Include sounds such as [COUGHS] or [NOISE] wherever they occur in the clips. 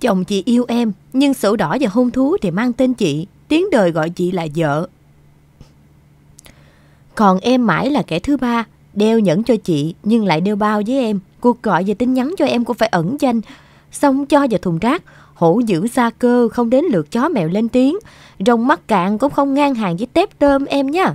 Chồng chị yêu em, nhưng sổ đỏ và hôn thú thì mang tên chị, tiếng đời gọi chị là vợ. Còn em mãi là kẻ thứ ba, đeo nhẫn cho chị nhưng lại đeo bao với em. Cuộc gọi và tin nhắn cho em cũng phải ẩn danh, xong cho vào thùng rác. Hổ dữ xa cơ không đến lượt chó mèo lên tiếng. Rồng mắt cạn cũng không ngang hàng với tép tôm em nha.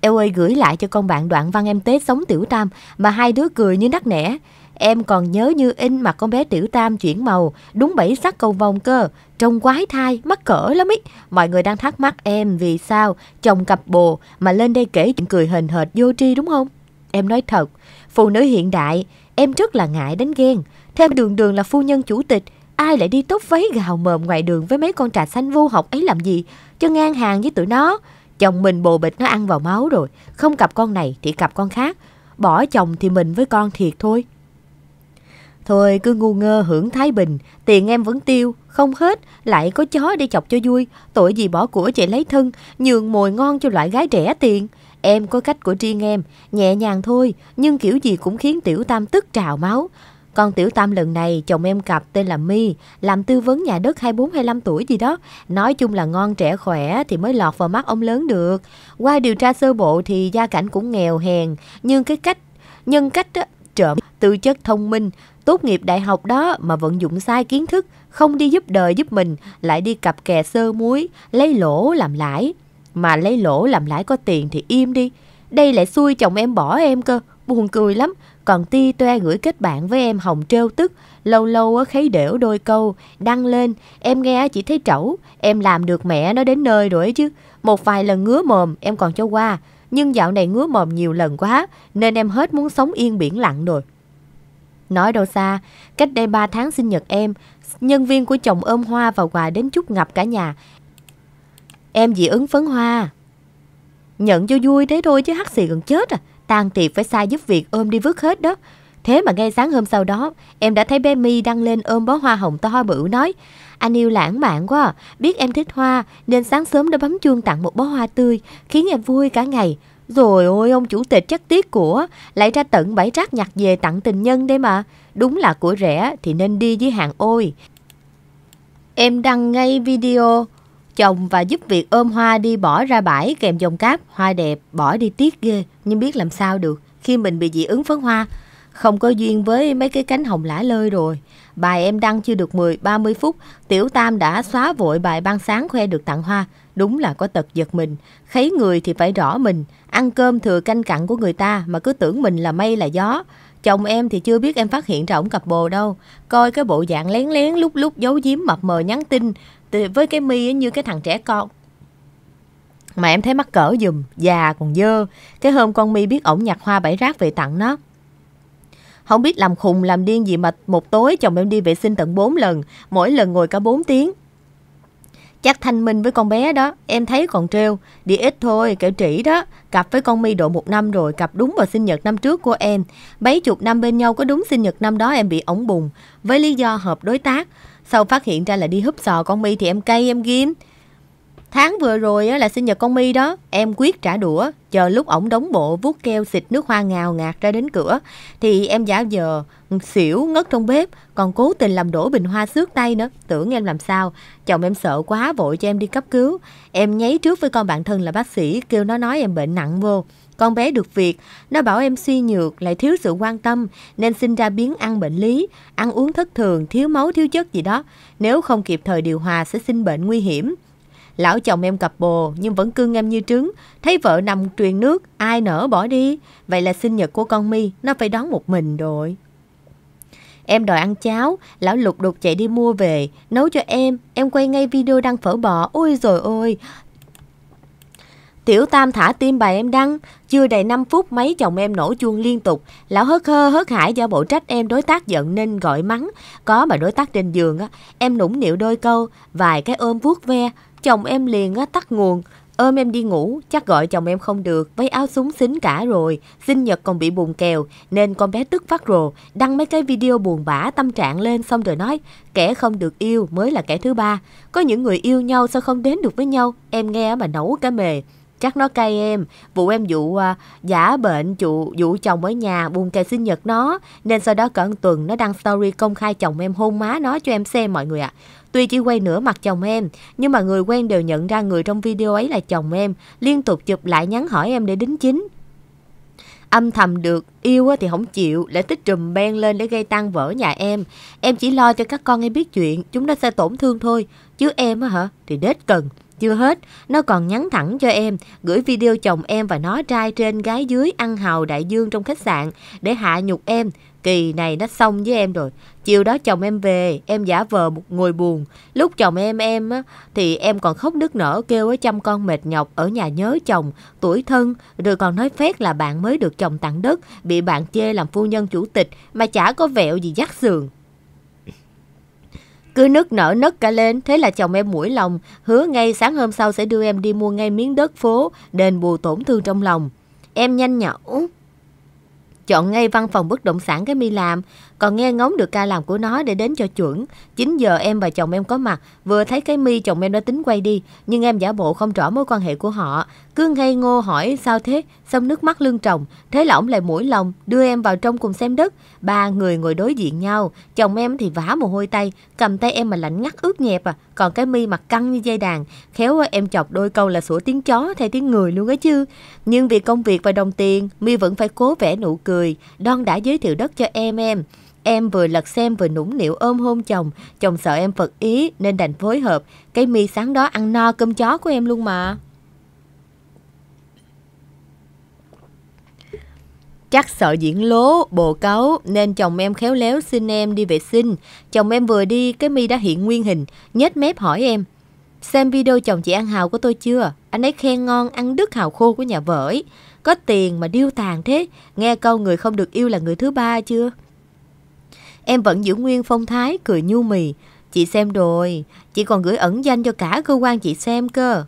Eo ơi gửi lại cho con bạn đoạn văn em tế sống tiểu tam mà hai đứa cười như nắc nẻ. Em còn nhớ như in mặt con bé tiểu tam chuyển màu, đúng bảy sắc cầu vồng cơ, trông quái thai, mắc cỡ lắm ý. Mọi người đang thắc mắc em vì sao chồng cặp bồ mà lên đây kể chuyện cười hình hệt vô tri đúng không? Em nói thật, phụ nữ hiện đại, em rất là ngại đến ghen. Thêm đường đường là phu nhân chủ tịch, ai lại đi tốt váy gào mờm ngoài đường với mấy con trà xanh vô học ấy làm gì, cho ngang hàng với tụi nó. Chồng mình bồ bịch nó ăn vào máu rồi, không cặp con này thì cặp con khác. Bỏ chồng thì mình với con thiệt thôi. Thôi cứ ngu ngơ hưởng Thái Bình, tiền em vẫn tiêu, không hết, lại có chó để chọc cho vui, tội gì bỏ của chạy lấy thân, nhường mồi ngon cho loại gái trẻ tiền. Em có cách của riêng em, nhẹ nhàng thôi, nhưng kiểu gì cũng khiến tiểu tam tức trào máu. con tiểu tam lần này, chồng em cặp tên là My, làm tư vấn nhà đất 24-25 tuổi gì đó. Nói chung là ngon trẻ khỏe thì mới lọt vào mắt ông lớn được. Qua điều tra sơ bộ thì gia cảnh cũng nghèo hèn, nhưng cái cách, nhân cách á, trộm tư chất thông minh, tốt nghiệp đại học đó mà vận dụng sai kiến thức, không đi giúp đời giúp mình, lại đi cặp kè sơ muối, lấy lỗ làm lãi. Mà lấy lỗ làm lãi có tiền thì im đi. Đây lại xui chồng em bỏ em cơ, buồn cười lắm. Còn ti toe gửi kết bạn với em Hồng trêu tức, lâu lâu khấy đểu đôi câu, đăng lên, em nghe chỉ thấy trẩu, em làm được mẹ nó đến nơi rồi ấy chứ. Một vài lần ngứa mồm em còn cho qua, nhưng dạo này ngứa mồm nhiều lần quá nên em hết muốn sống yên biển lặng rồi. Nói đâu xa, cách đây 3 tháng sinh nhật em, nhân viên của chồng ôm hoa và quà đến chút ngập cả nhà. Em dị ứng phấn hoa. Nhận cho vui thế thôi chứ hắc xì gần chết à. Tan tiệc phải sai giúp việc ôm đi vứt hết đó. Thế mà ngay sáng hôm sau đó, em đã thấy bé My đăng lên ôm bó hoa hồng to bự nói Anh yêu lãng mạn quá à. biết em thích hoa nên sáng sớm đã bấm chuông tặng một bó hoa tươi, khiến em vui cả ngày. Rồi ôi ông chủ tịch chắc tiếc của, lại ra tận bãi rác nhặt về tặng tình nhân đây mà. Đúng là của rẻ thì nên đi với hàng ôi. Em đăng ngay video chồng và giúp việc ôm hoa đi bỏ ra bãi kèm dòng cáp, hoa đẹp, bỏ đi tiếc ghê, nhưng biết làm sao được khi mình bị dị ứng phấn hoa, không có duyên với mấy cái cánh hồng lả lơi rồi. Bài em đăng chưa được 10, 30 phút, Tiểu Tam đã xóa vội bài ban sáng khoe được tặng hoa. Đúng là có tật giật mình. Khấy người thì phải rõ mình. Ăn cơm thừa canh cặn của người ta mà cứ tưởng mình là mây là gió. Chồng em thì chưa biết em phát hiện ra ổng cặp bồ đâu. Coi cái bộ dạng lén lén lúc lúc giấu giếm mập mờ nhắn tin với cái mi như cái thằng trẻ con mà em thấy mắc cỡ dùm, già còn dơ. Cái hôm con mi biết ổng nhặt hoa bãi rác về tặng nó, không biết làm khùng làm điên gì mà một tối chồng em đi vệ sinh tận 4 lần, mỗi lần ngồi cả 4 tiếng. Chắc thanh minh với con bé đó, em thấy còn trêu, đi ít thôi, kẻo trĩ đó. Cặp với con mi độ một năm rồi, cặp đúng vào sinh nhật năm trước của em. Mấy chục năm bên nhau có đúng sinh nhật năm đó em bị ổng bùng, với lý do hợp đối tác. Sau phát hiện ra là đi húp sò con mi thì em cay em ghim. Tháng vừa rồi là sinh nhật con mi đó, em quyết trả đũa, chờ lúc ổng đóng bộ vuốt keo xịt nước hoa ngào ngạt ra đến cửa. Thì em giả giờ xỉu ngất trong bếp, còn cố tình làm đổ bình hoa xước tay nữa. Tưởng em làm sao, chồng em sợ quá vội cho em đi cấp cứu. Em nháy trước với con bạn thân là bác sĩ, kêu nó nói em bệnh nặng vô. Con bé được việc, nó bảo em suy nhược, lại thiếu sự quan tâm, nên sinh ra biến ăn bệnh lý, ăn uống thất thường, thiếu máu, thiếu chất gì đó. Nếu không kịp thời điều hòa sẽ sinh bệnh nguy hiểm. Lão chồng em cặp bồ nhưng vẫn cưng em như trứng. Thấy vợ nằm truyền nước, ai nỡ bỏ đi. Vậy là sinh nhật của con mi nó phải đón một mình rồi. Em đòi ăn cháo, lão lục đục chạy đi mua về, nấu cho em, em quay ngay video đăng phở bò, ôi rồi ôi. Tiểu Tam thả tim bài em đăng, chưa đầy 5 phút mấy chồng em nổ chuông liên tục, lão hớt hơ hớt hải do bộ trách em đối tác giận nên gọi mắng, có mà đối tác trên giường á, em nũng nịu đôi câu, vài cái ôm vuốt ve, Chồng em liền á tắt nguồn, ôm em đi ngủ, chắc gọi chồng em không được, váy áo súng xính cả rồi, sinh nhật còn bị buồn kèo, nên con bé tức phát rồ, đăng mấy cái video buồn bã tâm trạng lên xong rồi nói, kẻ không được yêu mới là kẻ thứ ba, có những người yêu nhau sao không đến được với nhau, em nghe mà nấu cả mề chắc nó cay em vụ em dụ à, giả bệnh dụ dụ chồng ở nhà buông cây sinh nhật nó nên sau đó cỡ tuần nó đăng story công khai chồng em hôn má nó cho em xem mọi người ạ à. tuy chỉ quay nửa mặt chồng em nhưng mà người quen đều nhận ra người trong video ấy là chồng em liên tục chụp lại nhắn hỏi em để đính chính âm thầm được yêu thì không chịu lại tích trùm ben lên để gây tan vỡ nhà em em chỉ lo cho các con em biết chuyện chúng nó sẽ tổn thương thôi chứ em á hả thì đết cần chưa hết, nó còn nhắn thẳng cho em, gửi video chồng em và nó trai trên gái dưới ăn hào đại dương trong khách sạn để hạ nhục em. Kỳ này nó xong với em rồi. Chiều đó chồng em về, em giả vờ một ngồi buồn. Lúc chồng em em á, thì em còn khóc nức nở kêu với chăm con mệt nhọc ở nhà nhớ chồng, tuổi thân. Rồi còn nói phét là bạn mới được chồng tặng đất, bị bạn chê làm phu nhân chủ tịch mà chả có vẹo gì dắt sườn. Cứ nức nở nấc cả lên, thế là chồng em mũi lòng, hứa ngay sáng hôm sau sẽ đưa em đi mua ngay miếng đất phố, đền bù tổn thương trong lòng. Em nhanh nhẩu. Chọn ngay văn phòng bất động sản cái mi làm, còn nghe ngóng được ca làm của nó để đến cho chuẩn. 9 giờ em và chồng em có mặt, vừa thấy cái mi chồng em đã tính quay đi, nhưng em giả bộ không rõ mối quan hệ của họ. Cứ ngây ngô hỏi sao thế, xong nước mắt lưng trồng, thế là ổng lại mũi lòng, đưa em vào trong cùng xem đất. Ba người ngồi đối diện nhau, chồng em thì vã mồ hôi tay, cầm tay em mà lạnh ngắt ướt nhẹp à, còn cái mi mặt căng như dây đàn. Khéo em chọc đôi câu là sủa tiếng chó thay tiếng người luôn ấy chứ. Nhưng vì công việc và đồng tiền, mi vẫn phải cố vẽ nụ cười, đon đã giới thiệu đất cho em em. Em vừa lật xem vừa nũng nịu ôm hôn chồng, chồng sợ em phật ý nên đành phối hợp. Cái mi sáng đó ăn no cơm chó của em luôn mà. Chắc sợ diễn lố, bồ cáu nên chồng em khéo léo xin em đi vệ sinh. Chồng em vừa đi, cái mi đã hiện nguyên hình, nhếch mép hỏi em. Xem video chồng chị ăn hào của tôi chưa? Anh ấy khen ngon ăn đứt hào khô của nhà vợ ấy. Có tiền mà điêu tàn thế. Nghe câu người không được yêu là người thứ ba chưa? Em vẫn giữ nguyên phong thái, cười nhu mì. Chị xem rồi, chị còn gửi ẩn danh cho cả cơ quan chị xem cơ.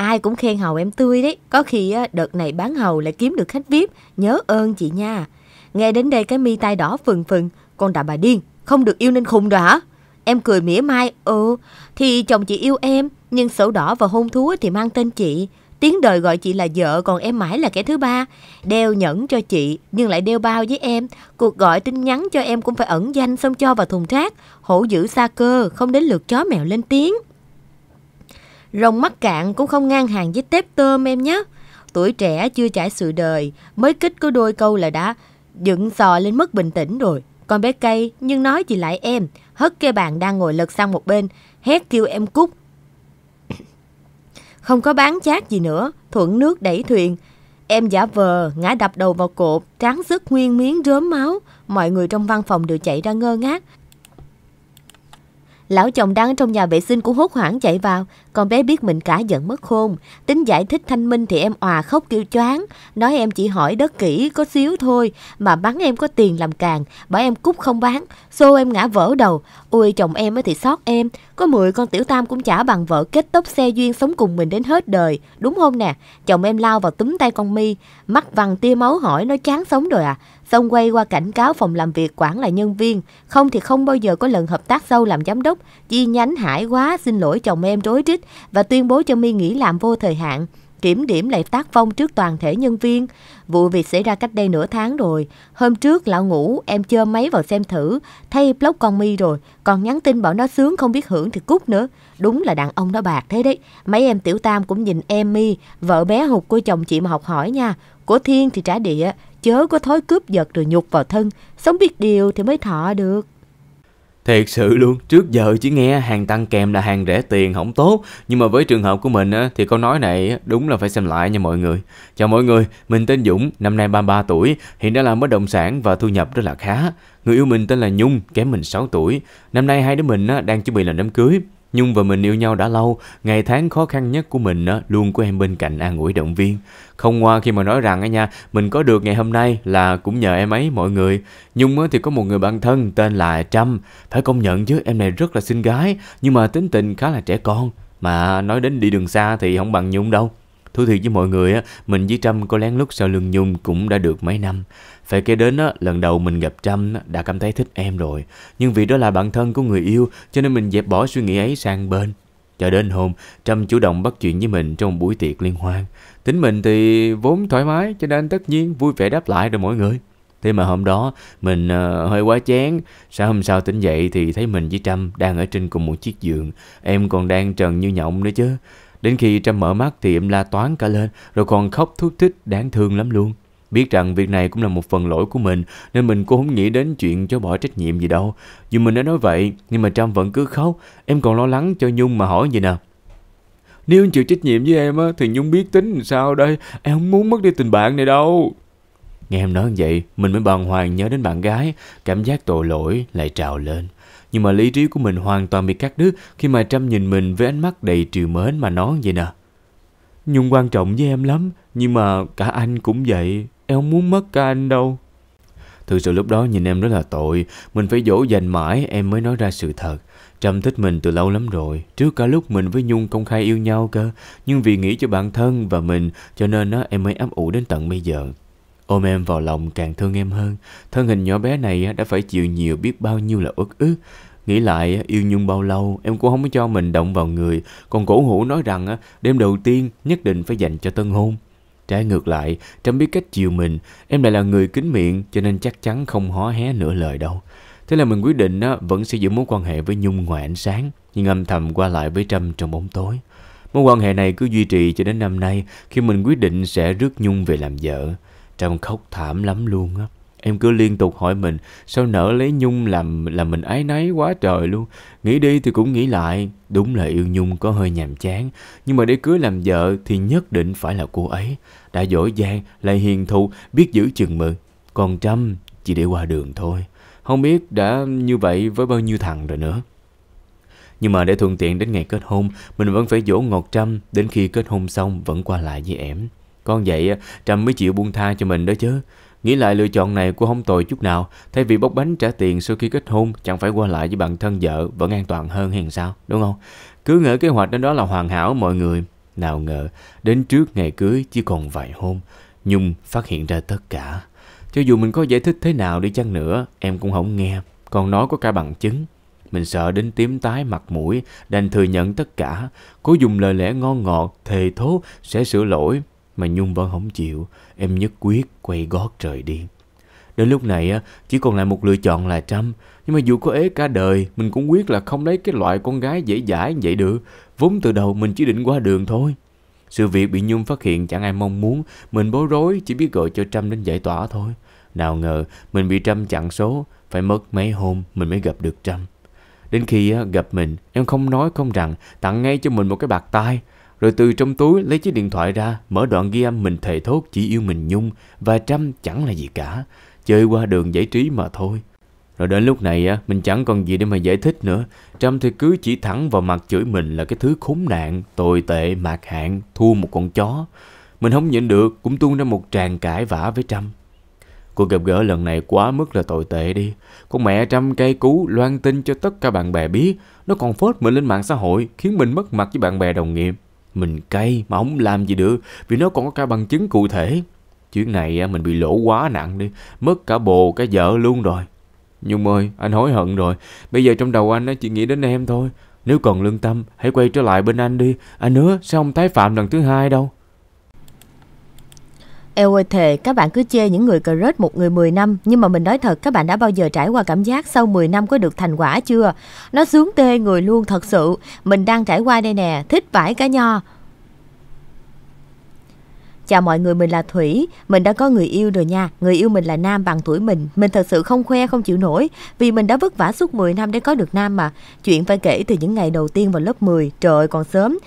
ai cũng khen hầu em tươi đấy. Có khi đợt này bán hầu lại kiếm được khách VIP, nhớ ơn chị nha. Nghe đến đây cái mi tai đỏ phừng phừng, con đã bà điên, không được yêu nên khùng rồi hả? Em cười mỉa mai, ừ, thì chồng chị yêu em, nhưng sổ đỏ và hôn thú thì mang tên chị. Tiếng đời gọi chị là vợ còn em mãi là kẻ thứ ba. Đeo nhẫn cho chị nhưng lại đeo bao với em. Cuộc gọi tin nhắn cho em cũng phải ẩn danh xong cho vào thùng rác. Hổ giữ xa cơ không đến lượt chó mèo lên tiếng. Rồng mắt cạn cũng không ngang hàng với tép tôm em nhé. Tuổi trẻ chưa trải sự đời, mới kích có đôi câu là đã dựng sò lên mất bình tĩnh rồi. Còn bé cây nhưng nói gì lại em, hất cái bàn đang ngồi lật sang một bên, hét kêu em cút. [COUGHS] Không có bán chát gì nữa, thuận nước đẩy thuyền. Em giả vờ, ngã đập đầu vào cột, tráng rứt nguyên miếng rớm máu. Mọi người trong văn phòng đều chạy ra ngơ ngác, Lão chồng đang trong nhà vệ sinh cũng hốt hoảng chạy vào. Con bé biết mình cả giận mất khôn. Tính giải thích thanh minh thì em òa khóc kêu choáng. Nói em chỉ hỏi đất kỹ có xíu thôi mà bắn em có tiền làm càng. Bảo em cút không bán. Xô em ngã vỡ đầu. ui chồng em thì sót em. Có mười con tiểu tam cũng chả bằng vợ kết tóc xe duyên sống cùng mình đến hết đời. Đúng không nè? Chồng em lao vào túm tay con mi. Mắt vằn tia máu hỏi nó chán sống rồi à. Xong quay qua cảnh cáo phòng làm việc quản là nhân viên, không thì không bao giờ có lần hợp tác sâu làm giám đốc. Chi nhánh hải quá xin lỗi chồng em rối rít và tuyên bố cho mi nghỉ làm vô thời hạn kiểm điểm lại tác phong trước toàn thể nhân viên. Vụ việc xảy ra cách đây nửa tháng rồi. Hôm trước lão ngủ, em chơ máy vào xem thử, thay block con mi rồi, còn nhắn tin bảo nó sướng không biết hưởng thì cút nữa. Đúng là đàn ông nó bạc thế đấy. Mấy em tiểu tam cũng nhìn em mi, vợ bé hụt của chồng chị mà học hỏi nha. Của Thiên thì trả địa, chớ có thói cướp giật rồi nhục vào thân, sống biết điều thì mới thọ được. Thiệt sự luôn, trước giờ chỉ nghe hàng tăng kèm là hàng rẻ tiền không tốt Nhưng mà với trường hợp của mình thì câu nói này đúng là phải xem lại nha mọi người Chào mọi người, mình tên Dũng, năm nay 33 tuổi Hiện đã làm bất động sản và thu nhập rất là khá Người yêu mình tên là Nhung, kém mình 6 tuổi Năm nay hai đứa mình đang chuẩn bị làm đám cưới Nhung và mình yêu nhau đã lâu, ngày tháng khó khăn nhất của mình á, luôn có em bên cạnh an ủi động viên. Không ngoa khi mà nói rằng á nha, mình có được ngày hôm nay là cũng nhờ em ấy mọi người. Nhung á, thì có một người bạn thân tên là Trâm. Phải công nhận chứ, em này rất là xinh gái, nhưng mà tính tình khá là trẻ con. Mà nói đến đi đường xa thì không bằng Nhung đâu. Thú thiệt với mọi người á, mình với Trâm có lén lút sau lưng Nhung cũng đã được mấy năm. Phải kể đến á, lần đầu mình gặp Trâm đã cảm thấy thích em rồi. Nhưng vì đó là bạn thân của người yêu cho nên mình dẹp bỏ suy nghĩ ấy sang bên. Cho đến hôm, Trâm chủ động bắt chuyện với mình trong buổi tiệc liên hoan. Tính mình thì vốn thoải mái cho nên tất nhiên vui vẻ đáp lại rồi mọi người. Thế mà hôm đó mình uh, hơi quá chán Sáng hôm sau tỉnh dậy thì thấy mình với Trâm đang ở trên cùng một chiếc giường Em còn đang trần như nhộng nữa chứ Đến khi Trâm mở mắt thì em la toán cả lên, rồi còn khóc thút thích đáng thương lắm luôn. Biết rằng việc này cũng là một phần lỗi của mình, nên mình cũng không nghĩ đến chuyện cho bỏ trách nhiệm gì đâu. Dù mình đã nói vậy, nhưng mà Trâm vẫn cứ khóc, em còn lo lắng cho Nhung mà hỏi gì nè. Nếu anh chịu trách nhiệm với em á, thì Nhung biết tính sao đây, em không muốn mất đi tình bạn này đâu. Nghe em nói như vậy, mình mới bàng hoàng nhớ đến bạn gái, cảm giác tội lỗi lại trào lên nhưng mà lý trí của mình hoàn toàn bị cắt đứt khi mà Trâm nhìn mình với ánh mắt đầy trìu mến mà nói vậy nè. Nhung quan trọng với em lắm, nhưng mà cả anh cũng vậy, em không muốn mất cả anh đâu. Thực sự lúc đó nhìn em rất là tội, mình phải dỗ dành mãi em mới nói ra sự thật. Trâm thích mình từ lâu lắm rồi, trước cả lúc mình với Nhung công khai yêu nhau cơ, nhưng vì nghĩ cho bản thân và mình cho nên á, em mới ấp ủ đến tận bây giờ. Ôm em vào lòng càng thương em hơn, thân hình nhỏ bé này đã phải chịu nhiều biết bao nhiêu là uất ức. Nghĩ lại yêu Nhung bao lâu em cũng không có cho mình động vào người, còn cổ hủ nói rằng đêm đầu tiên nhất định phải dành cho tân hôn. Trái ngược lại, Trâm biết cách chiều mình, em lại là người kín miệng cho nên chắc chắn không hó hé nửa lời đâu. Thế là mình quyết định vẫn sẽ giữ mối quan hệ với Nhung ngoài ánh sáng, nhưng âm thầm qua lại với Trâm trong bóng tối. Mối quan hệ này cứ duy trì cho đến năm nay khi mình quyết định sẽ rước Nhung về làm vợ. Trâm khóc thảm lắm luôn á. Em cứ liên tục hỏi mình sao nỡ lấy Nhung làm làm mình ái náy quá trời luôn. Nghĩ đi thì cũng nghĩ lại, đúng là yêu Nhung có hơi nhàm chán, nhưng mà để cưới làm vợ thì nhất định phải là cô ấy. Đã giỏi giang, lại hiền thụ, biết giữ chừng mực. Còn Trâm chỉ để qua đường thôi. Không biết đã như vậy với bao nhiêu thằng rồi nữa. Nhưng mà để thuận tiện đến ngày kết hôn, mình vẫn phải dỗ ngọt trăm, đến khi kết hôn xong vẫn qua lại với em. Con vậy Trâm mới chịu buông tha cho mình đó chứ Nghĩ lại lựa chọn này cô không tồi chút nào Thay vì bóc bánh trả tiền sau khi kết hôn Chẳng phải qua lại với bạn thân vợ Vẫn an toàn hơn hay sao đúng không Cứ ngỡ kế hoạch đến đó là hoàn hảo mọi người Nào ngờ đến trước ngày cưới Chỉ còn vài hôm Nhung phát hiện ra tất cả Cho dù mình có giải thích thế nào đi chăng nữa Em cũng không nghe Còn nói có cả bằng chứng Mình sợ đến tím tái mặt mũi Đành thừa nhận tất cả Cố dùng lời lẽ ngon ngọt Thề thố sẽ sửa lỗi mà Nhung vẫn không chịu, em nhất quyết quay gót trời đi. Đến lúc này á chỉ còn lại một lựa chọn là Trâm, nhưng mà dù có ế cả đời, mình cũng quyết là không lấy cái loại con gái dễ dãi như vậy được, vốn từ đầu mình chỉ định qua đường thôi. Sự việc bị Nhung phát hiện chẳng ai mong muốn, mình bối rối chỉ biết gọi cho Trâm đến giải tỏa thôi. Nào ngờ mình bị Trâm chặn số, phải mất mấy hôm mình mới gặp được Trâm. Đến khi gặp mình, em không nói không rằng tặng ngay cho mình một cái bạc tai rồi từ trong túi lấy chiếc điện thoại ra, mở đoạn ghi âm mình thề thốt chỉ yêu mình Nhung và Trâm chẳng là gì cả, chơi qua đường giải trí mà thôi. Rồi đến lúc này á, mình chẳng còn gì để mà giải thích nữa. Trâm thì cứ chỉ thẳng vào mặt chửi mình là cái thứ khốn nạn, tồi tệ, mạc hạn, thua một con chó. Mình không nhịn được, cũng tuôn ra một tràng cãi vã với Trâm. Cuộc gặp gỡ lần này quá mức là tồi tệ đi. Con mẹ Trâm cây cú loan tin cho tất cả bạn bè biết. Nó còn phốt mình lên mạng xã hội, khiến mình mất mặt với bạn bè đồng nghiệp. Mình cay mà không làm gì được vì nó còn có cả bằng chứng cụ thể. Chuyện này mình bị lỗ quá nặng đi, mất cả bồ cả vợ luôn rồi. Nhung ơi, anh hối hận rồi. Bây giờ trong đầu anh chỉ nghĩ đến em thôi. Nếu còn lương tâm, hãy quay trở lại bên anh đi. Anh hứa sẽ không tái phạm lần thứ hai đâu. Eo ơi thề, các bạn cứ chê những người cờ rớt một người 10 năm, nhưng mà mình nói thật, các bạn đã bao giờ trải qua cảm giác sau 10 năm có được thành quả chưa? Nó sướng tê người luôn thật sự. Mình đang trải qua đây nè, thích vải cả nho. Chào mọi người, mình là Thủy, mình đã có người yêu rồi nha. Người yêu mình là nam bằng tuổi mình, mình thật sự không khoe không chịu nổi, vì mình đã vất vả suốt 10 năm để có được nam mà. Chuyện phải kể từ những ngày đầu tiên vào lớp 10, trời còn sớm.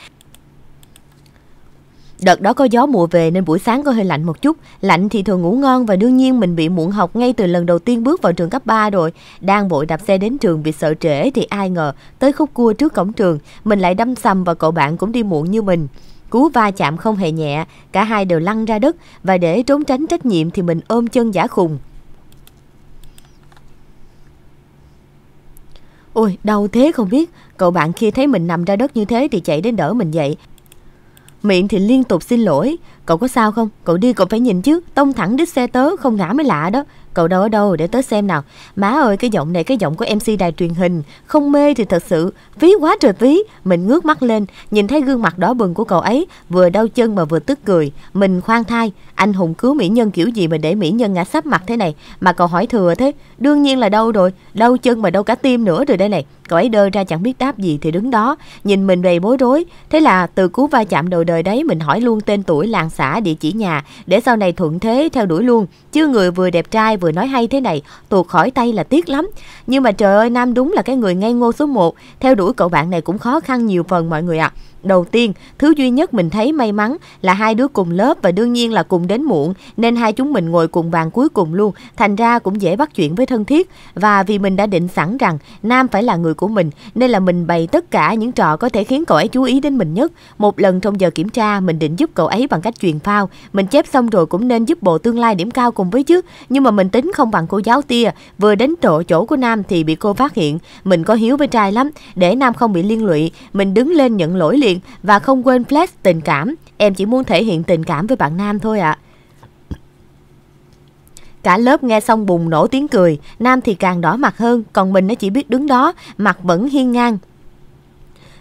Đợt đó có gió mùa về nên buổi sáng có hơi lạnh một chút. Lạnh thì thường ngủ ngon và đương nhiên mình bị muộn học ngay từ lần đầu tiên bước vào trường cấp 3 rồi. Đang vội đạp xe đến trường vì sợ trễ thì ai ngờ tới khúc cua trước cổng trường, mình lại đâm sầm và cậu bạn cũng đi muộn như mình. Cú va chạm không hề nhẹ, cả hai đều lăn ra đất và để trốn tránh trách nhiệm thì mình ôm chân giả khùng. Ôi, đau thế không biết. Cậu bạn kia thấy mình nằm ra đất như thế thì chạy đến đỡ mình dậy. Miệng thì liên tục xin lỗi Cậu có sao không? Cậu đi cậu phải nhìn chứ Tông thẳng đít xe tớ không ngã mới lạ đó Cậu đâu ở đâu để tới xem nào Má ơi cái giọng này cái giọng của MC đài truyền hình Không mê thì thật sự Ví quá trời ví Mình ngước mắt lên Nhìn thấy gương mặt đó bừng của cậu ấy Vừa đau chân mà vừa tức cười Mình khoan thai Anh hùng cứu mỹ nhân kiểu gì mà để mỹ nhân ngã sắp mặt thế này Mà cậu hỏi thừa thế Đương nhiên là đau rồi Đau chân mà đau cả tim nữa rồi đây này Cậu ấy đơ ra chẳng biết đáp gì thì đứng đó Nhìn mình đầy bối rối Thế là từ cú va chạm đầu đời đấy Mình hỏi luôn tên tuổi làng xã địa chỉ nhà Để sau này thuận thế theo đuổi luôn Chứ người vừa đẹp trai vừa nói hay thế này, tuột khỏi tay là tiếc lắm. Nhưng mà trời ơi, Nam đúng là cái người ngây ngô số 1, theo đuổi cậu bạn này cũng khó khăn nhiều phần mọi người ạ. À. Đầu tiên, thứ duy nhất mình thấy may mắn là hai đứa cùng lớp và đương nhiên là cùng đến muộn, nên hai chúng mình ngồi cùng bàn cuối cùng luôn, thành ra cũng dễ bắt chuyện với thân thiết. Và vì mình đã định sẵn rằng Nam phải là người của mình, nên là mình bày tất cả những trò có thể khiến cậu ấy chú ý đến mình nhất. Một lần trong giờ kiểm tra, mình định giúp cậu ấy bằng cách truyền phao. Mình chép xong rồi cũng nên giúp bộ tương lai điểm cao cùng với chứ. Nhưng mà mình tính không bằng cô giáo tia, vừa đến chỗ chỗ của Nam thì bị cô phát hiện. Mình có hiếu với trai lắm, để Nam không bị liên lụy, mình đứng lên nhận lỗi liền và không quên flash tình cảm. Em chỉ muốn thể hiện tình cảm với bạn Nam thôi ạ. À. Cả lớp nghe xong bùng nổ tiếng cười, Nam thì càng đỏ mặt hơn, còn mình nó chỉ biết đứng đó, mặt vẫn hiên ngang.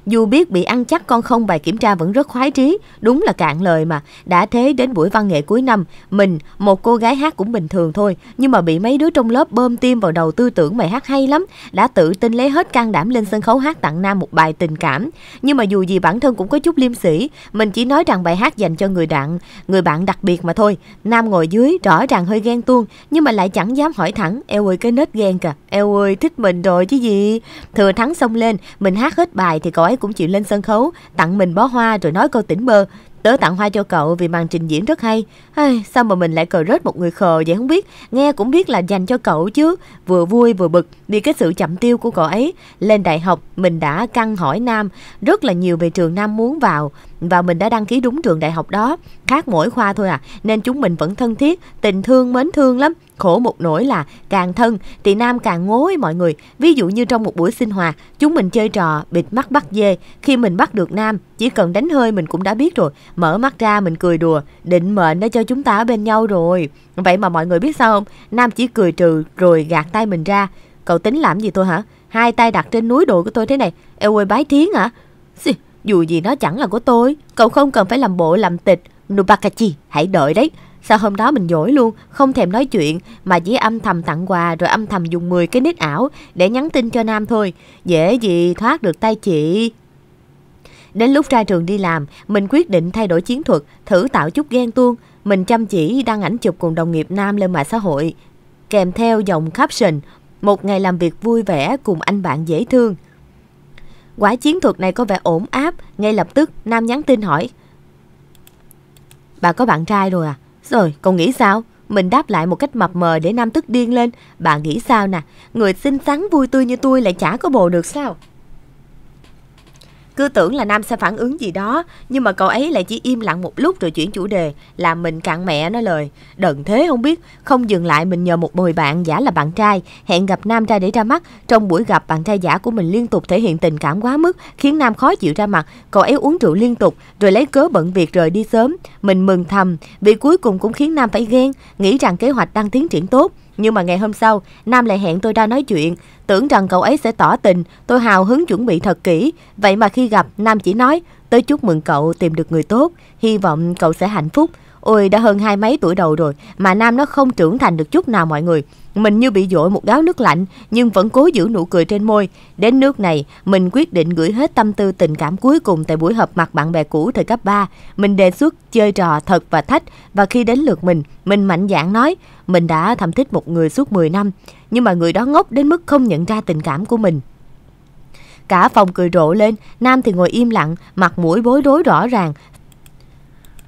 Dù biết bị ăn chắc con không bài kiểm tra vẫn rất khoái trí, đúng là cạn lời mà. Đã thế đến buổi văn nghệ cuối năm, mình, một cô gái hát cũng bình thường thôi, nhưng mà bị mấy đứa trong lớp bơm tim vào đầu tư tưởng bài hát hay lắm, đã tự tin lấy hết can đảm lên sân khấu hát tặng nam một bài tình cảm. Nhưng mà dù gì bản thân cũng có chút liêm sỉ, mình chỉ nói rằng bài hát dành cho người bạn, người bạn đặc biệt mà thôi. Nam ngồi dưới rõ ràng hơi ghen tuông, nhưng mà lại chẳng dám hỏi thẳng, eo ơi cái nết ghen kìa, eo ơi thích mình rồi chứ gì. Thừa thắng xông lên, mình hát hết bài thì cậu giỏi cũng chịu lên sân khấu, tặng mình bó hoa rồi nói câu tỉnh bơ. Tớ tặng hoa cho cậu vì màn trình diễn rất hay. Ai, sao mà mình lại cờ rớt một người khờ vậy không biết. Nghe cũng biết là dành cho cậu chứ. Vừa vui vừa bực vì cái sự chậm tiêu của cậu ấy. Lên đại học mình đã căng hỏi Nam rất là nhiều về trường Nam muốn vào và mình đã đăng ký đúng trường đại học đó khác mỗi khoa thôi à nên chúng mình vẫn thân thiết tình thương mến thương lắm khổ một nỗi là càng thân thì nam càng ngối mọi người ví dụ như trong một buổi sinh hoạt chúng mình chơi trò bịt mắt bắt dê khi mình bắt được nam chỉ cần đánh hơi mình cũng đã biết rồi mở mắt ra mình cười đùa định mệnh đã cho chúng ta ở bên nhau rồi vậy mà mọi người biết sao không nam chỉ cười trừ rồi gạt tay mình ra cậu tính làm gì tôi hả hai tay đặt trên núi đùi của tôi thế này eo ơi bái thiến hả Xì, dù gì nó chẳng là của tôi, cậu không cần phải làm bộ làm tịch. Nubakachi, hãy đợi đấy. Sao hôm đó mình dỗi luôn, không thèm nói chuyện mà chỉ âm thầm tặng quà rồi âm thầm dùng 10 cái nít ảo để nhắn tin cho Nam thôi. Dễ gì thoát được tay chị. Đến lúc ra trường đi làm, mình quyết định thay đổi chiến thuật, thử tạo chút ghen tuông. Mình chăm chỉ đăng ảnh chụp cùng đồng nghiệp nam lên mạng xã hội. Kèm theo dòng caption, một ngày làm việc vui vẻ cùng anh bạn dễ thương. Quả chiến thuật này có vẻ ổn áp, ngay lập tức Nam nhắn tin hỏi. Bà có bạn trai rồi à? Rồi, cậu nghĩ sao? Mình đáp lại một cách mập mờ để Nam tức điên lên. Bà nghĩ sao nè? Người xinh xắn vui tươi như tôi lại chả có bồ được sao? Cứ tưởng là Nam sẽ phản ứng gì đó, nhưng mà cậu ấy lại chỉ im lặng một lúc rồi chuyển chủ đề, là mình cạn mẹ nói lời. Đần thế không biết, không dừng lại mình nhờ một bồi bạn giả là bạn trai, hẹn gặp Nam trai để ra mắt. Trong buổi gặp, bạn trai giả của mình liên tục thể hiện tình cảm quá mức, khiến Nam khó chịu ra mặt. Cậu ấy uống rượu liên tục, rồi lấy cớ bận việc rời đi sớm. Mình mừng thầm, vì cuối cùng cũng khiến Nam phải ghen, nghĩ rằng kế hoạch đang tiến triển tốt. Nhưng mà ngày hôm sau, Nam lại hẹn tôi ra nói chuyện. Tưởng rằng cậu ấy sẽ tỏ tình, tôi hào hứng chuẩn bị thật kỹ. Vậy mà khi gặp, Nam chỉ nói, tới chúc mừng cậu tìm được người tốt, hy vọng cậu sẽ hạnh phúc. Ôi, đã hơn hai mấy tuổi đầu rồi, mà Nam nó không trưởng thành được chút nào mọi người. Mình như bị dội một gáo nước lạnh, nhưng vẫn cố giữ nụ cười trên môi. Đến nước này, mình quyết định gửi hết tâm tư tình cảm cuối cùng tại buổi họp mặt bạn bè cũ thời cấp 3. Mình đề xuất chơi trò thật và thách, và khi đến lượt mình, mình mạnh dạn nói, mình đã thầm thích một người suốt 10 năm, nhưng mà người đó ngốc đến mức không nhận ra tình cảm của mình. Cả phòng cười rộ lên, Nam thì ngồi im lặng, mặt mũi bối rối rõ ràng.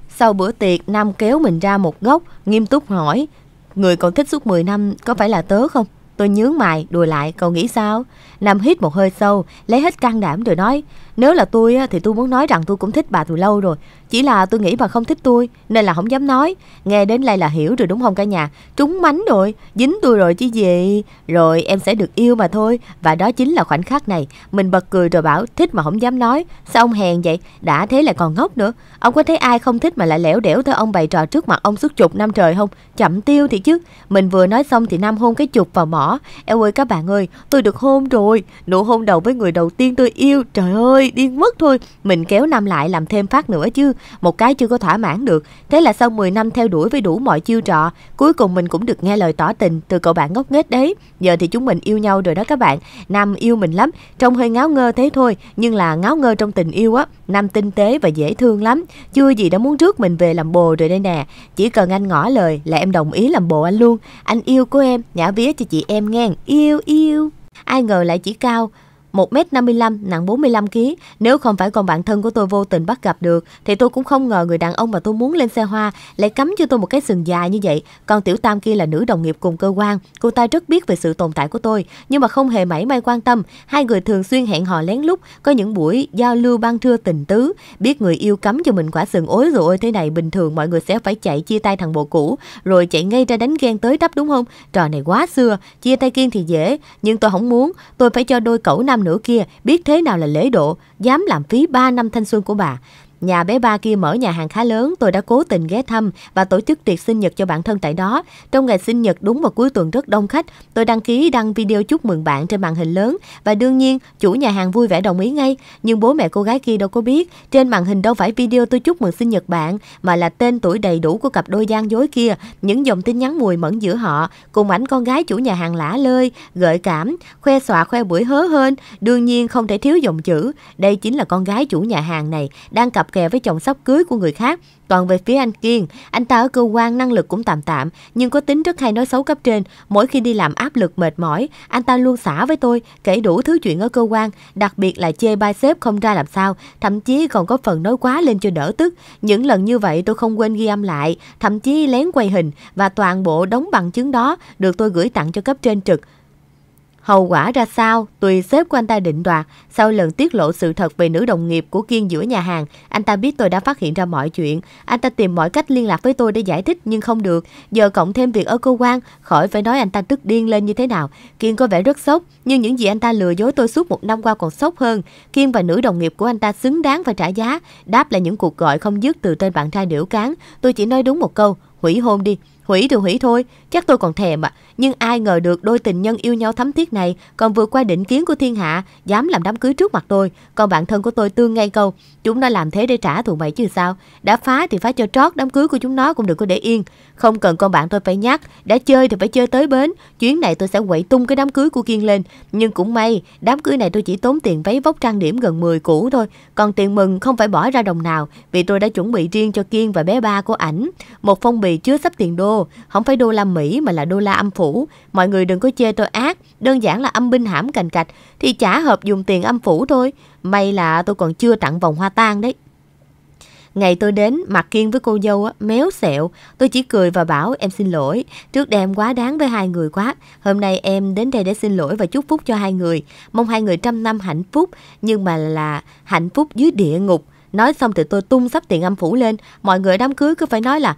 Sau bữa tiệc, Nam kéo mình ra một góc, nghiêm túc hỏi, người còn thích suốt 10 năm có phải là tớ không? Tôi nhướng mày, đùa lại, cậu nghĩ sao? Nam hít một hơi sâu, lấy hết can đảm rồi nói, nếu là tôi thì tôi muốn nói rằng tôi cũng thích bà từ lâu rồi Chỉ là tôi nghĩ bà không thích tôi Nên là không dám nói Nghe đến đây là hiểu rồi đúng không cả nhà Trúng mánh rồi, dính tôi rồi chứ gì Rồi em sẽ được yêu mà thôi Và đó chính là khoảnh khắc này Mình bật cười rồi bảo thích mà không dám nói Sao ông hèn vậy, đã thế lại còn ngốc nữa Ông có thấy ai không thích mà lại lẻo đẻo theo ông bày trò trước mặt ông suốt chục năm trời không Chậm tiêu thì chứ Mình vừa nói xong thì Nam hôn cái chục vào mỏ Em ơi các bạn ơi, tôi được hôn rồi Nụ hôn đầu với người đầu tiên tôi yêu Trời ơi ơi điên mất thôi mình kéo năm lại làm thêm phát nữa chứ một cái chưa có thỏa mãn được thế là sau 10 năm theo đuổi với đủ mọi chiêu trò cuối cùng mình cũng được nghe lời tỏ tình từ cậu bạn ngốc nghếch đấy giờ thì chúng mình yêu nhau rồi đó các bạn nam yêu mình lắm trông hơi ngáo ngơ thế thôi nhưng là ngáo ngơ trong tình yêu á nam tinh tế và dễ thương lắm chưa gì đã muốn trước mình về làm bồ rồi đây nè chỉ cần anh ngỏ lời là em đồng ý làm bồ anh luôn anh yêu của em nhã vía cho chị em nghe yêu yêu ai ngờ lại chỉ cao 1m55, nặng 45kg. Nếu không phải còn bạn thân của tôi vô tình bắt gặp được, thì tôi cũng không ngờ người đàn ông mà tôi muốn lên xe hoa lại cắm cho tôi một cái sừng dài như vậy. Còn Tiểu Tam kia là nữ đồng nghiệp cùng cơ quan. Cô ta rất biết về sự tồn tại của tôi, nhưng mà không hề mảy may quan tâm. Hai người thường xuyên hẹn hò lén lút, có những buổi giao lưu ban thưa tình tứ. Biết người yêu cắm cho mình quả sừng ối rồi ôi thế này, bình thường mọi người sẽ phải chạy chia tay thằng bộ cũ, rồi chạy ngay ra đánh ghen tới đắp đúng không? Trò này quá xưa, chia tay kiên thì dễ, nhưng tôi không muốn. Tôi phải cho đôi cẩu nam nữa kia biết thế nào là lễ độ, dám làm phí 3 năm thanh xuân của bà. Nhà bé ba kia mở nhà hàng khá lớn, tôi đã cố tình ghé thăm và tổ chức tiệc sinh nhật cho bản thân tại đó. Trong ngày sinh nhật đúng vào cuối tuần rất đông khách, tôi đăng ký đăng video chúc mừng bạn trên màn hình lớn và đương nhiên chủ nhà hàng vui vẻ đồng ý ngay. Nhưng bố mẹ cô gái kia đâu có biết, trên màn hình đâu phải video tôi chúc mừng sinh nhật bạn mà là tên tuổi đầy đủ của cặp đôi gian dối kia, những dòng tin nhắn mùi mẫn giữa họ, cùng ảnh con gái chủ nhà hàng lả lơi, gợi cảm, khoe xòa khoe buổi hớ hơn. đương nhiên không thể thiếu dòng chữ. Đây chính là con gái chủ nhà hàng này đang cặp cặp kè với chồng sắp cưới của người khác. Toàn về phía anh Kiên, anh ta ở cơ quan năng lực cũng tạm tạm, nhưng có tính rất hay nói xấu cấp trên. Mỗi khi đi làm áp lực mệt mỏi, anh ta luôn xả với tôi, kể đủ thứ chuyện ở cơ quan, đặc biệt là chê bai sếp không ra làm sao, thậm chí còn có phần nói quá lên cho đỡ tức. Những lần như vậy tôi không quên ghi âm lại, thậm chí lén quay hình và toàn bộ đóng bằng chứng đó được tôi gửi tặng cho cấp trên trực Hậu quả ra sao, tùy sếp của anh ta định đoạt, sau lần tiết lộ sự thật về nữ đồng nghiệp của Kiên giữa nhà hàng, anh ta biết tôi đã phát hiện ra mọi chuyện. Anh ta tìm mọi cách liên lạc với tôi để giải thích nhưng không được. Giờ cộng thêm việc ở cơ quan, khỏi phải nói anh ta tức điên lên như thế nào. Kiên có vẻ rất sốc, nhưng những gì anh ta lừa dối tôi suốt một năm qua còn sốc hơn. Kiên và nữ đồng nghiệp của anh ta xứng đáng phải trả giá. Đáp là những cuộc gọi không dứt từ tên bạn trai điểu cán. Tôi chỉ nói đúng một câu, hủy hôn đi. Hủy thì hủy thôi, chắc tôi còn thèm ạ. À. Nhưng ai ngờ được đôi tình nhân yêu nhau thấm thiết này còn vượt qua định kiến của thiên hạ, dám làm đám cưới trước mặt tôi. Còn bạn thân của tôi tương ngay câu, chúng nó làm thế để trả thù mày chứ sao. Đã phá thì phá cho trót, đám cưới của chúng nó cũng đừng có để yên. Không cần con bạn tôi phải nhắc, đã chơi thì phải chơi tới bến. Chuyến này tôi sẽ quậy tung cái đám cưới của Kiên lên. Nhưng cũng may, đám cưới này tôi chỉ tốn tiền váy vóc trang điểm gần 10 củ thôi. Còn tiền mừng không phải bỏ ra đồng nào vì tôi đã chuẩn bị riêng cho Kiên và bé ba của ảnh. Một phong bì chứa sắp tiền đô, không phải đô la Mỹ mà là đô la âm phủ phủ. Mọi người đừng có chê tôi ác, đơn giản là âm binh hãm cành cạch thì trả hợp dùng tiền âm phủ thôi. May là tôi còn chưa tặng vòng hoa tan đấy. Ngày tôi đến, mặt Kiên với cô dâu á, méo xẹo. Tôi chỉ cười và bảo em xin lỗi. Trước đây quá đáng với hai người quá. Hôm nay em đến đây để xin lỗi và chúc phúc cho hai người. Mong hai người trăm năm hạnh phúc, nhưng mà là hạnh phúc dưới địa ngục. Nói xong thì tôi tung sắp tiền âm phủ lên. Mọi người đám cưới cứ phải nói là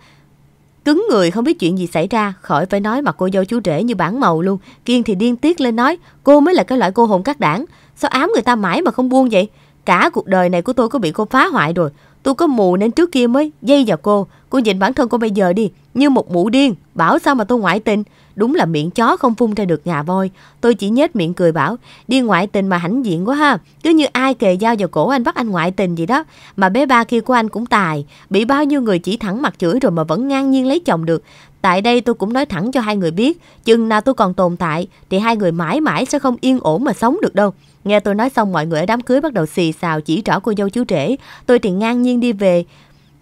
Cứng người không biết chuyện gì xảy ra, khỏi phải nói mặt cô dâu chú rể như bản màu luôn. Kiên thì điên tiết lên nói, cô mới là cái loại cô hồn các đảng. Sao ám người ta mãi mà không buông vậy? Cả cuộc đời này của tôi có bị cô phá hoại rồi. Tôi có mù nên trước kia mới dây vào cô. Cô nhìn bản thân cô bây giờ đi, như một mụ điên. Bảo sao mà tôi ngoại tình. Đúng là miệng chó không phun ra được ngà voi. Tôi chỉ nhếch miệng cười bảo, đi ngoại tình mà hãnh diện quá ha. Cứ như ai kề dao vào cổ anh bắt anh ngoại tình gì đó. Mà bé ba kia của anh cũng tài, bị bao nhiêu người chỉ thẳng mặt chửi rồi mà vẫn ngang nhiên lấy chồng được. Tại đây tôi cũng nói thẳng cho hai người biết, chừng nào tôi còn tồn tại thì hai người mãi mãi sẽ không yên ổn mà sống được đâu. Nghe tôi nói xong mọi người ở đám cưới bắt đầu xì xào chỉ trỏ cô dâu chú rể, tôi thì ngang nhiên đi về,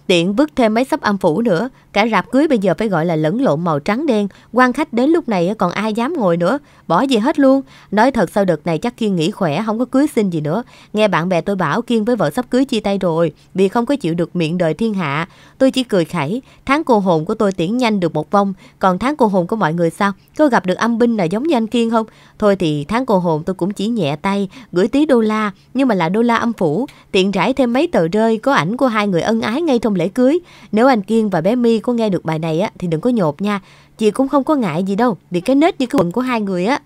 tiện vứt thêm mấy sắp âm phủ nữa Cả rạp cưới bây giờ phải gọi là lẫn lộn màu trắng đen, quan khách đến lúc này còn ai dám ngồi nữa, bỏ gì hết luôn. Nói thật sau đợt này chắc Kiên nghỉ khỏe, không có cưới xin gì nữa. Nghe bạn bè tôi bảo Kiên với vợ sắp cưới chia tay rồi, vì không có chịu được miệng đời thiên hạ. Tôi chỉ cười khẩy, tháng cô hồn của tôi tiễn nhanh được một vong, còn tháng cô hồn của mọi người sao? Có gặp được âm binh là giống như anh Kiên không? Thôi thì tháng cô hồn tôi cũng chỉ nhẹ tay, gửi tí đô la, nhưng mà là đô la âm phủ, tiện rải thêm mấy tờ rơi có ảnh của hai người ân ái ngay trong lễ cưới. Nếu anh Kiên và bé mi cô nghe được bài này á thì đừng có nhột nha. Chị cũng không có ngại gì đâu, vì cái nết như cái quần của hai người á.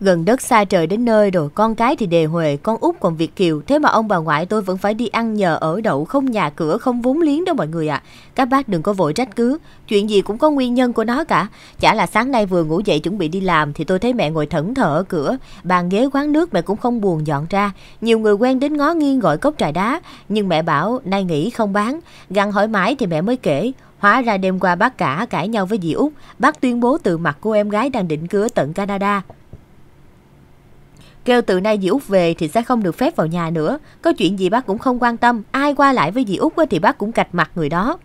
Gần đất xa trời đến nơi rồi, con cái thì đề huề, con út còn Việt Kiều. Thế mà ông bà ngoại tôi vẫn phải đi ăn nhờ ở đậu, không nhà cửa, không vốn liếng đâu mọi người ạ. À. Các bác đừng có vội trách cứ, chuyện gì cũng có nguyên nhân của nó cả. Chả là sáng nay vừa ngủ dậy chuẩn bị đi làm thì tôi thấy mẹ ngồi thẫn thờ ở cửa, bàn ghế quán nước mẹ cũng không buồn dọn ra. Nhiều người quen đến ngó nghiêng gọi cốc trà đá, nhưng mẹ bảo nay nghỉ không bán. Gằn hỏi mãi thì mẹ mới kể, Hóa ra đêm qua bác cả cãi nhau với dì Út, bác tuyên bố từ mặt cô em gái đang định cưới tận Canada. Kêu từ nay dì Út về thì sẽ không được phép vào nhà nữa. Có chuyện gì bác cũng không quan tâm. Ai qua lại với dì Út thì bác cũng cạch mặt người đó.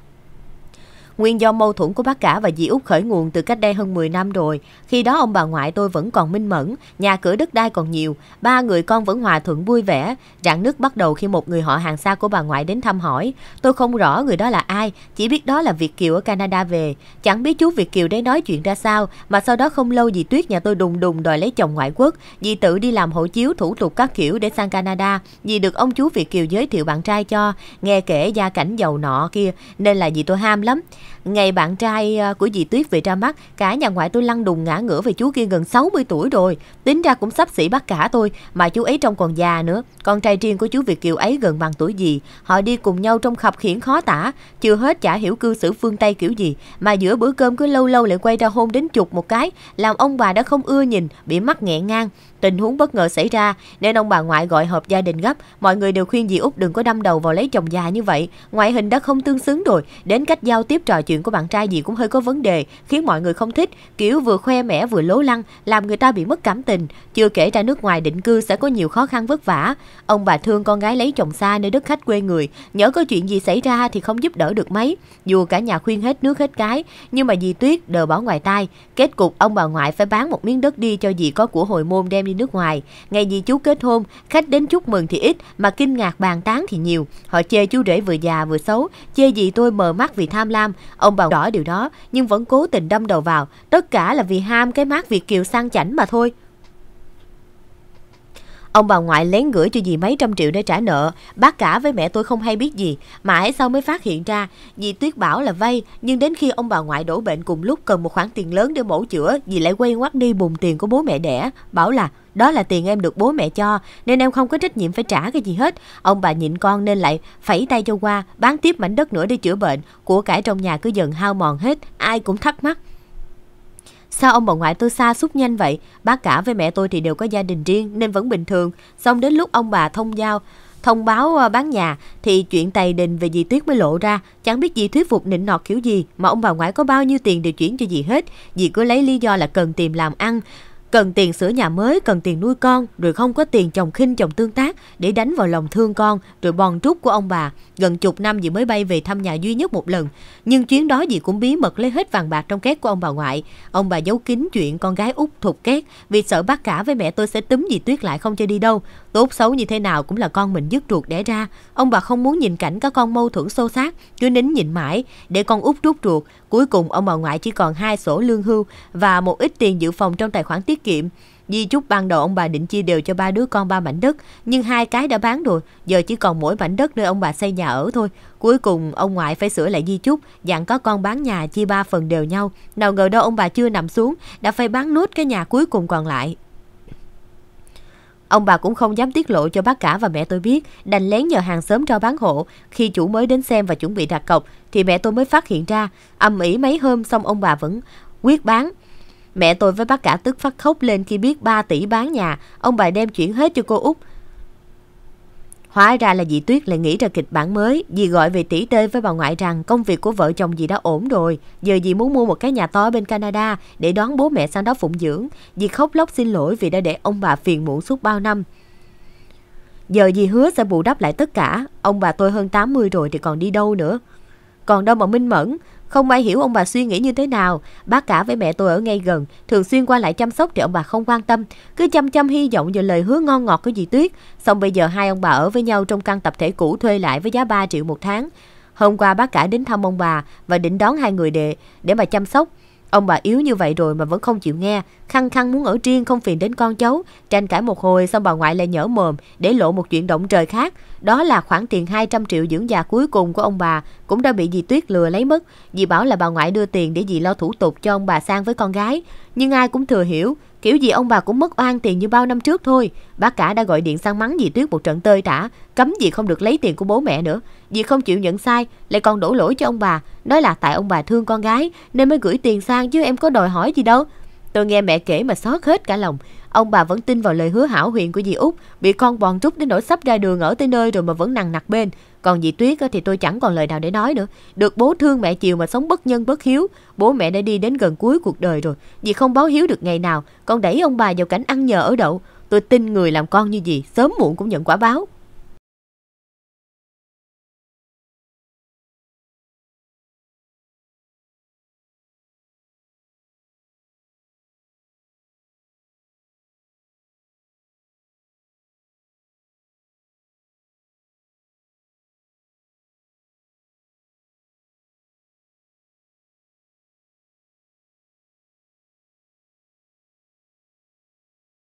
Nguyên do mâu thuẫn của bác cả và dì Út khởi nguồn từ cách đây hơn 10 năm rồi. Khi đó ông bà ngoại tôi vẫn còn minh mẫn, nhà cửa đất đai còn nhiều, ba người con vẫn hòa thuận vui vẻ. Rạn nứt bắt đầu khi một người họ hàng xa của bà ngoại đến thăm hỏi. Tôi không rõ người đó là ai, chỉ biết đó là Việt Kiều ở Canada về. Chẳng biết chú Việt Kiều đấy nói chuyện ra sao, mà sau đó không lâu dì Tuyết nhà tôi đùng đùng đòi lấy chồng ngoại quốc. Dì tự đi làm hộ chiếu thủ tục các kiểu để sang Canada. Dì được ông chú Việt Kiều giới thiệu bạn trai cho, nghe kể gia cảnh giàu nọ kia, nên là dì tôi ham lắm. Ngày bạn trai ờ, của dì Tuyết về ra mắt, cả nhà ngoại tôi lăn đùng ngã ngửa về chú kia gần 60 tuổi rồi. Tính ra cũng sắp xỉ bắt cả tôi, mà chú ấy trông còn già nữa. Con trai riêng của chú Việt Kiều ấy gần bằng tuổi dì, Họ đi cùng nhau trong khập khiển khó tả. Chưa hết chả hiểu cư xử phương Tây kiểu gì. Mà giữa bữa cơm cứ lâu lâu lại quay ra hôn đến chục một cái. Làm ông bà đã không ưa nhìn, bị mắt nghẹn ngang. Tình huống bất ngờ xảy ra nên ông bà ngoại gọi họp gia đình gấp. Mọi người đều khuyên dì Út đừng có đâm đầu vào lấy chồng già như vậy. Ngoại hình đã không tương xứng rồi. Đến cách giao tiếp trò chuyện chuyện của bạn trai gì cũng hơi có vấn đề, khiến mọi người không thích, kiểu vừa khoe mẽ vừa lố lăng, làm người ta bị mất cảm tình. Chưa kể ra nước ngoài định cư sẽ có nhiều khó khăn vất vả. Ông bà thương con gái lấy chồng xa nơi đất khách quê người, nhớ có chuyện gì xảy ra thì không giúp đỡ được mấy. Dù cả nhà khuyên hết nước hết cái, nhưng mà dì Tuyết đờ bỏ ngoài tai. Kết cục ông bà ngoại phải bán một miếng đất đi cho dì có của hồi môn đem đi nước ngoài. Ngày dì chú kết hôn, khách đến chúc mừng thì ít mà kinh ngạc bàn tán thì nhiều. Họ chê chú rể vừa già vừa xấu, chê dì tôi mờ mắt vì tham lam. Ông bảo rõ điều đó nhưng vẫn cố tình đâm đầu vào, tất cả là vì ham cái mát Việt Kiều sang chảnh mà thôi. Ông bà ngoại lén gửi cho dì mấy trăm triệu để trả nợ, bác cả với mẹ tôi không hay biết gì, mãi sau mới phát hiện ra, dì Tuyết bảo là vay, nhưng đến khi ông bà ngoại đổ bệnh cùng lúc cần một khoản tiền lớn để mổ chữa, dì lại quay ngoắt đi bùng tiền của bố mẹ đẻ, bảo là đó là tiền em được bố mẹ cho nên em không có trách nhiệm phải trả cái gì hết. Ông bà nhịn con nên lại phẩy tay cho qua, bán tiếp mảnh đất nữa để chữa bệnh, của cải trong nhà cứ dần hao mòn hết, ai cũng thắc mắc. Sao ông bà ngoại tôi xa xúc nhanh vậy? Bác cả với mẹ tôi thì đều có gia đình riêng nên vẫn bình thường. Xong đến lúc ông bà thông giao, thông báo ờ, bán nhà thì chuyện tày đình về dì Tuyết mới lộ ra. Chẳng biết dì thuyết phục nịnh nọt kiểu gì mà ông bà ngoại có bao nhiêu tiền đều chuyển cho dì hết. Dì cứ lấy lý do là cần tìm làm ăn. Cần tiền sửa nhà mới, cần tiền nuôi con, rồi không có tiền chồng khinh chồng tương tác để đánh vào lòng thương con, rồi bòn rút của ông bà. Gần chục năm dì mới bay về thăm nhà duy nhất một lần. Nhưng chuyến đó dì cũng bí mật lấy hết vàng bạc trong két của ông bà ngoại. Ông bà giấu kín chuyện con gái út thục két vì sợ bác cả với mẹ tôi sẽ túm dì Tuyết lại không cho đi đâu. Tốt xấu như thế nào cũng là con mình dứt ruột đẻ ra. Ông bà không muốn nhìn cảnh các con mâu thuẫn sâu xát, cứ nín nhìn mãi để con út rút ruột Cuối cùng ông bà ngoại chỉ còn hai sổ lương hưu và một ít tiền dự phòng trong tài khoản tiết kiệm. Di chúc ban đầu ông bà định chia đều cho ba đứa con ba mảnh đất, nhưng hai cái đã bán rồi, giờ chỉ còn mỗi mảnh đất nơi ông bà xây nhà ở thôi. Cuối cùng ông ngoại phải sửa lại di chúc, dặn có con bán nhà chia ba phần đều nhau. Nào ngờ đâu ông bà chưa nằm xuống, đã phải bán nốt cái nhà cuối cùng còn lại. Ông bà cũng không dám tiết lộ cho bác cả và mẹ tôi biết, đành lén nhờ hàng xóm cho bán hộ. Khi chủ mới đến xem và chuẩn bị đặt cọc, thì mẹ tôi mới phát hiện ra, âm ỉ mấy hôm xong ông bà vẫn quyết bán. Mẹ tôi với bác cả tức phát khóc lên khi biết 3 tỷ bán nhà, ông bà đem chuyển hết cho cô Út. Hóa ra là dì Tuyết lại nghĩ ra kịch bản mới, dì gọi về tỷ tê với bà ngoại rằng công việc của vợ chồng dì đã ổn rồi, giờ dì muốn mua một cái nhà to bên Canada để đón bố mẹ sang đó phụng dưỡng. Dì khóc lóc xin lỗi vì đã để ông bà phiền muộn suốt bao năm. Giờ dì hứa sẽ bù đắp lại tất cả, ông bà tôi hơn 80 rồi thì còn đi đâu nữa. Còn đâu mà minh mẫn, không ai hiểu ông bà suy nghĩ như thế nào, bác cả với mẹ tôi ở ngay gần, thường xuyên qua lại chăm sóc thì ông bà không quan tâm, cứ chăm chăm hy vọng vào lời hứa ngon ngọt của dì Tuyết. Xong bây giờ hai ông bà ở với nhau trong căn tập thể cũ thuê lại với giá 3 triệu một tháng. Hôm qua bác cả đến thăm ông bà và định đón hai người đệ để mà chăm sóc. Ông bà yếu như vậy rồi mà vẫn không chịu nghe, khăng khăng muốn ở riêng không phiền đến con cháu. Tranh cãi một hồi xong bà ngoại lại nhở mồm để lộ một chuyện động trời khác. Đó là khoản tiền 200 triệu dưỡng già cuối cùng của ông bà cũng đã bị dì Tuyết lừa lấy mất. Dì bảo là bà ngoại đưa tiền để dì lo thủ tục cho ông bà sang với con gái. Nhưng ai cũng thừa hiểu, Kiểu gì ông bà cũng mất oan tiền như bao năm trước thôi. Bác cả đã gọi điện sang mắng dì Tuyết một trận tơi tả, cấm dì không được lấy tiền của bố mẹ nữa. Dì không chịu nhận sai, lại còn đổ lỗi cho ông bà, nói là tại ông bà thương con gái nên mới gửi tiền sang chứ em có đòi hỏi gì đâu. Tôi nghe mẹ kể mà xót hết cả lòng. Ông bà vẫn tin vào lời hứa hảo huyền của dì Út, bị con bòn trúc đến nỗi sắp ra đường ở tới nơi rồi mà vẫn nằng nặc bên. Còn dì Tuyết thì tôi chẳng còn lời nào để nói nữa. Được bố thương mẹ chiều mà sống bất nhân bất hiếu, bố mẹ đã đi đến gần cuối cuộc đời rồi. Dì không báo hiếu được ngày nào, con đẩy ông bà vào cảnh ăn nhờ ở đậu. Tôi tin người làm con như dì, sớm muộn cũng nhận quả báo.